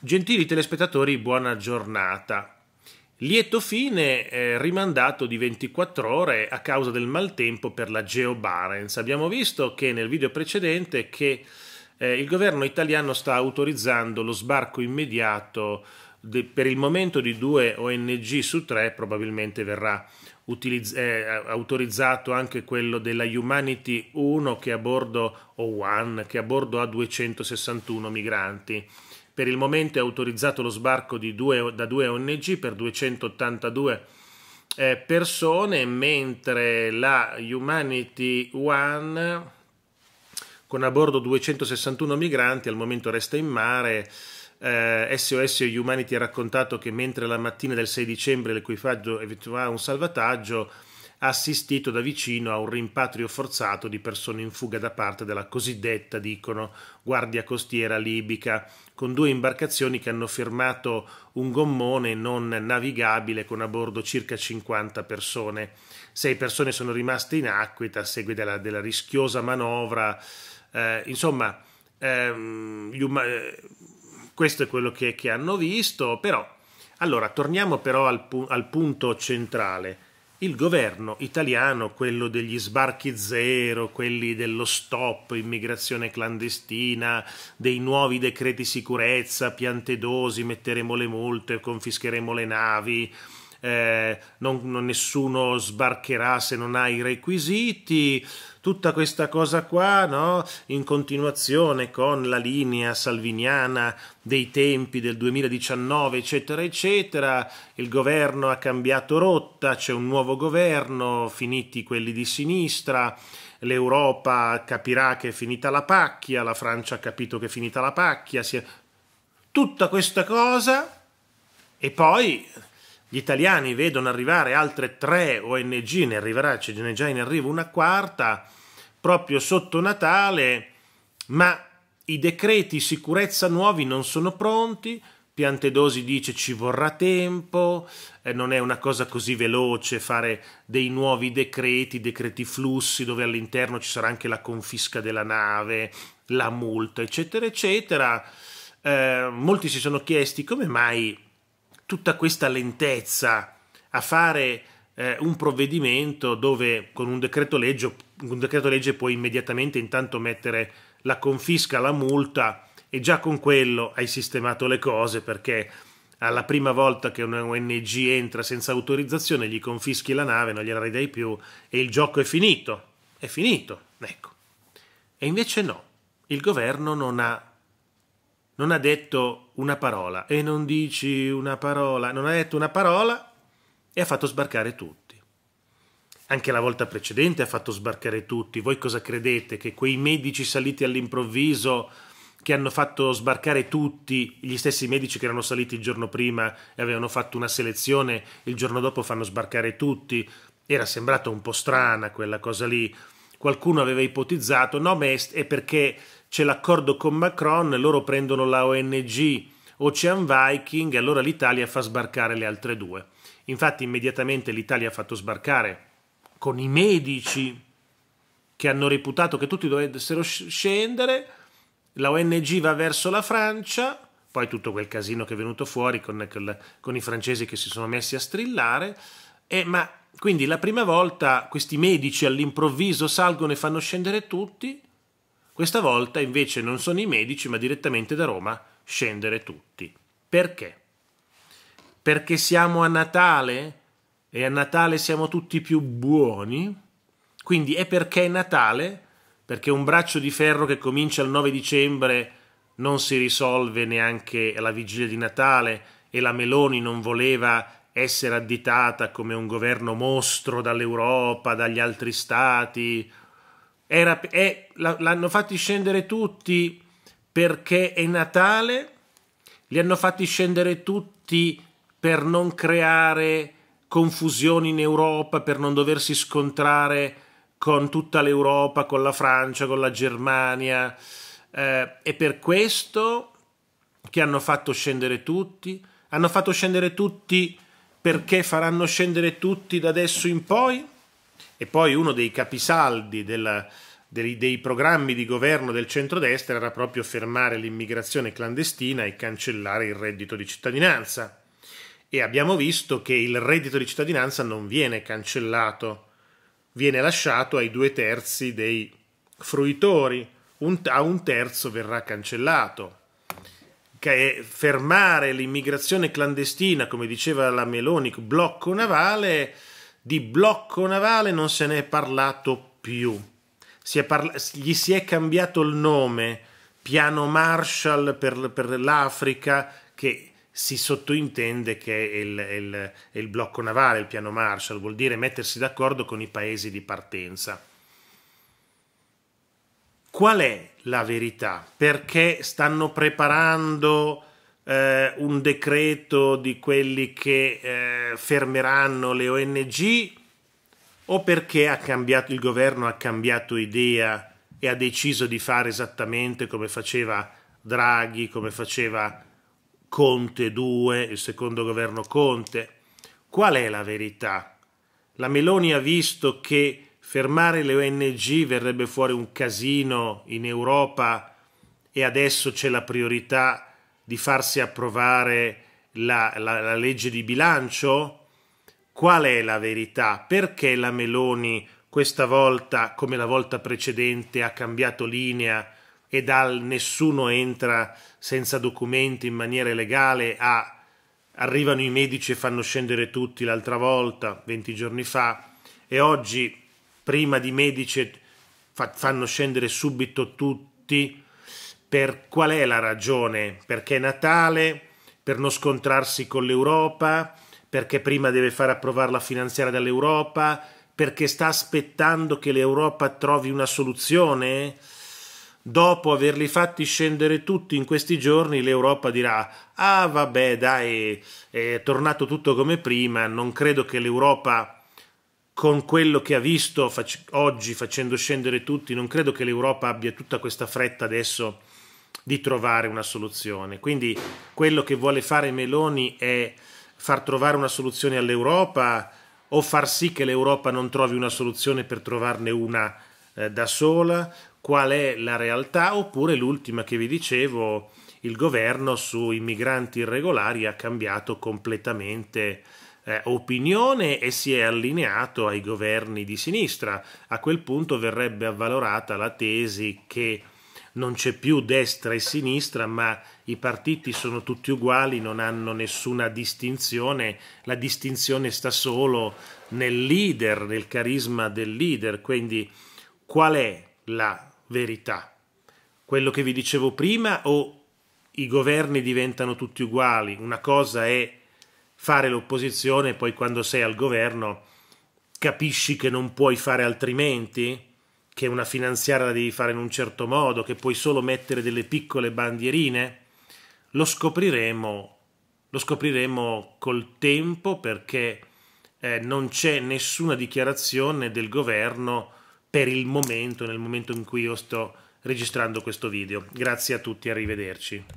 Gentili telespettatori, buona giornata. Lieto fine eh, rimandato di 24 ore a causa del maltempo per la Geo Abbiamo visto che nel video precedente che eh, il governo italiano sta autorizzando lo sbarco immediato de, per il momento di due ONG su tre, probabilmente verrà utilizz- eh, autorizzato anche quello della Humanity 1 che a bordo o One che a bordo ha 261 migranti. Per il momento è autorizzato lo sbarco due, da due ONG per 282 eh, persone, mentre la Humanity One con a bordo 261 migranti al momento resta in mare. Eh, SOS Humanity ha raccontato che mentre la mattina del 6 dicembre l'equipaggio effettuava un salvataggio, assistito da vicino a un rimpatrio forzato di persone in fuga da parte della cosiddetta, dicono, Guardia Costiera Libica, con due imbarcazioni che hanno firmato un gommone non navigabile con a bordo circa 50 persone. Sei persone sono rimaste in acquita a seguito della, della rischiosa manovra. Eh, insomma, ehm, eh, questo è quello che, che, hanno visto, però allora torniamo però al, pu al punto centrale il governo italiano, quello degli sbarchi zero, quelli dello stop, immigrazione clandestina, dei nuovi decreti sicurezza, piante dosi, metteremo le multe, confischeremo le navi, eh, non, non nessuno sbarcherà se non ha i requisiti, tutta questa cosa qua, no? in continuazione con la linea salviniana dei tempi del 2019, eccetera, eccetera, il governo ha cambiato rotta, c'è un nuovo governo, finiti quelli di sinistra, l'Europa capirà che è finita la pacchia, la Francia ha capito che è finita la pacchia, è... tutta questa cosa e poi gli italiani vedono arrivare altre tre ONG, ne arriverà, ce n'è già in arrivo una quarta, proprio sotto Natale, ma i decreti sicurezza nuovi non sono pronti, Piantedosi dice ci vorrà tempo, eh, non è una cosa così veloce fare dei nuovi decreti, decreti flussi dove all'interno ci sarà anche la confisca della nave, la multa, eccetera, eccetera. Eh, molti si sono chiesti come mai tutta questa lentezza a fare eh, un provvedimento dove con un decreto, legge, un decreto legge puoi immediatamente intanto mettere la confisca, la multa e già con quello hai sistemato le cose perché alla prima volta che un ONG entra senza autorizzazione gli confischi la nave, non gliela ridai più e il gioco è finito, è finito, ecco. E invece no, il governo non ha non ha detto una parola e non dici una parola, non ha detto una parola e ha fatto sbarcare tutti. Anche la volta precedente ha fatto sbarcare tutti. Voi cosa credete? Che quei medici saliti all'improvviso che hanno fatto sbarcare tutti, gli stessi medici che erano saliti il giorno prima e avevano fatto una selezione, il giorno dopo fanno sbarcare tutti. Era sembrata un po' strana quella cosa lì. Qualcuno aveva ipotizzato, no, ma è perché c'è l'accordo con Macron, loro prendono la ONG Ocean Viking e allora l'Italia fa sbarcare le altre due. Infatti immediatamente l'Italia ha fatto sbarcare con i medici che hanno reputato che tutti dovessero scendere, la ONG va verso la Francia, poi tutto quel casino che è venuto fuori con, con i francesi che si sono messi a strillare, e, eh, ma quindi la prima volta questi medici all'improvviso salgono e fanno scendere tutti, questa volta invece non sono i medici, ma direttamente da Roma scendere tutti. Perché? Perché siamo a Natale e a Natale siamo tutti più buoni? Quindi è perché è Natale? Perché un braccio di ferro che comincia il 9 dicembre non si risolve neanche alla vigilia di Natale e la Meloni non voleva essere additata come un governo mostro dall'Europa, dagli altri stati, era, è, l'hanno fatti scendere tutti perché è Natale, li hanno fatti scendere tutti per non creare confusioni in Europa, per non doversi scontrare con tutta l'Europa, con la Francia, con la Germania. Eh, è per questo che hanno fatto scendere tutti. Hanno fatto scendere tutti perché faranno scendere tutti da adesso in poi? e poi uno dei capisaldi della, dei, dei, programmi di governo del centrodestra era proprio fermare l'immigrazione clandestina e cancellare il reddito di cittadinanza. E abbiamo visto che il reddito di cittadinanza non viene cancellato, viene lasciato ai due terzi dei fruitori, un, a un terzo verrà cancellato. Che fermare l'immigrazione clandestina, come diceva la Meloni, blocco navale di blocco navale non se ne è parlato più. Si è parla- gli si è cambiato il nome, piano Marshall per, per l'Africa, che si sottointende che è il, è, il, è il, blocco navale, il piano Marshall, vuol dire mettersi d'accordo con i paesi di partenza. Qual è la verità? Perché stanno preparando eh, un decreto di quelli che eh, fermeranno le ONG o perché ha cambiato, il governo ha cambiato idea e ha deciso di fare esattamente come faceva Draghi, come faceva Conte 2, il secondo governo Conte. Qual è la verità? La Meloni ha visto che fermare le ONG verrebbe fuori un casino in Europa e adesso c'è la priorità di farsi approvare la, la, la legge di bilancio? Qual è la verità? Perché la Meloni questa volta, come la volta precedente, ha cambiato linea e dal nessuno entra senza documenti in maniera legale a arrivano i medici e fanno scendere tutti l'altra volta, 20 giorni fa, e oggi prima di medici fanno scendere subito tutti per qual è la ragione, perché è Natale, per non scontrarsi con l'Europa, perché prima deve far approvare la finanziaria dall'Europa, perché sta aspettando che l'Europa trovi una soluzione? Dopo averli fatti scendere tutti in questi giorni, l'Europa dirà: Ah, vabbè, dai, è tornato tutto come prima, non credo che l'Europa con quello che ha visto fac- oggi facendo scendere tutti, non credo che l'Europa abbia tutta questa fretta adesso di trovare una soluzione. Quindi quello che vuole fare Meloni è far trovare una soluzione all'Europa o far sì che l'Europa non trovi una soluzione per trovarne una eh, da sola, qual è la realtà, oppure l'ultima che vi dicevo, il governo sui migranti irregolari ha cambiato completamente eh, opinione e si è allineato ai governi di sinistra. A quel punto verrebbe avvalorata la tesi che non c'è più destra e sinistra, ma i partiti sono tutti uguali, non hanno nessuna distinzione, la distinzione sta solo nel leader, nel carisma del leader, quindi qual è la verità? Quello che vi dicevo prima o i governi diventano tutti uguali? Una cosa è fare l'opposizione e poi quando sei al governo capisci che non puoi fare altrimenti, che una finanziaria la devi fare in un certo modo, che puoi solo mettere delle piccole bandierine? Lo scopriremo, lo scopriremo col tempo perché eh, non c'è nessuna dichiarazione del governo per il momento, nel momento in cui io sto registrando questo video. Grazie a tutti, arrivederci.